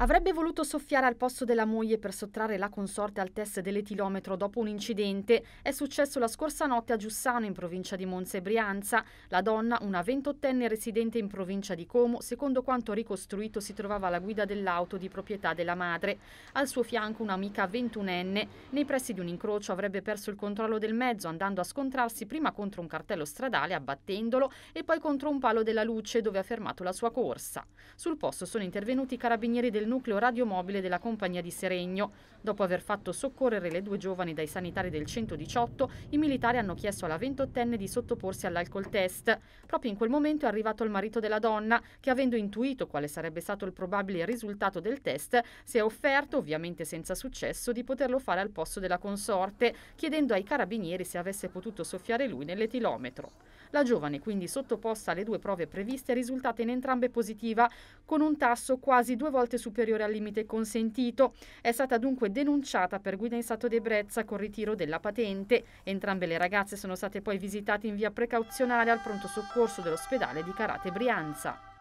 Avrebbe voluto soffiare al posto della moglie per sottrarre la consorte al test dell'etilometro dopo un incidente. È successo la scorsa notte a Giussano, in provincia di Monza e Brianza. La donna, una ventottenne residente in provincia di Como, secondo quanto ricostruito si trovava alla guida dell'auto di proprietà della madre. Al suo fianco un'amica ventunenne. Nei pressi di un incrocio avrebbe perso il controllo del mezzo, andando a scontrarsi prima contro un cartello stradale, abbattendolo, e poi contro un palo della luce dove ha fermato la sua corsa. Sul posto sono intervenuti i carabinieri del nucleo radiomobile della compagnia di Seregno. Dopo aver fatto soccorrere le due giovani dai sanitari del 118, i militari hanno chiesto alla ventottenne di sottoporsi all'alcol test. Proprio in quel momento è arrivato il marito della donna, che avendo intuito quale sarebbe stato il probabile risultato del test, si è offerto, ovviamente senza successo, di poterlo fare al posto della consorte, chiedendo ai carabinieri se avesse potuto soffiare lui nell'etilometro. La giovane, quindi sottoposta alle due prove previste, è risultata in entrambe positiva, con un tasso quasi due volte superiore al limite consentito. È stata dunque denunciata per guida in stato di con ritiro della patente. Entrambe le ragazze sono state poi visitate in via precauzionale al pronto soccorso dell'ospedale di Carate Brianza.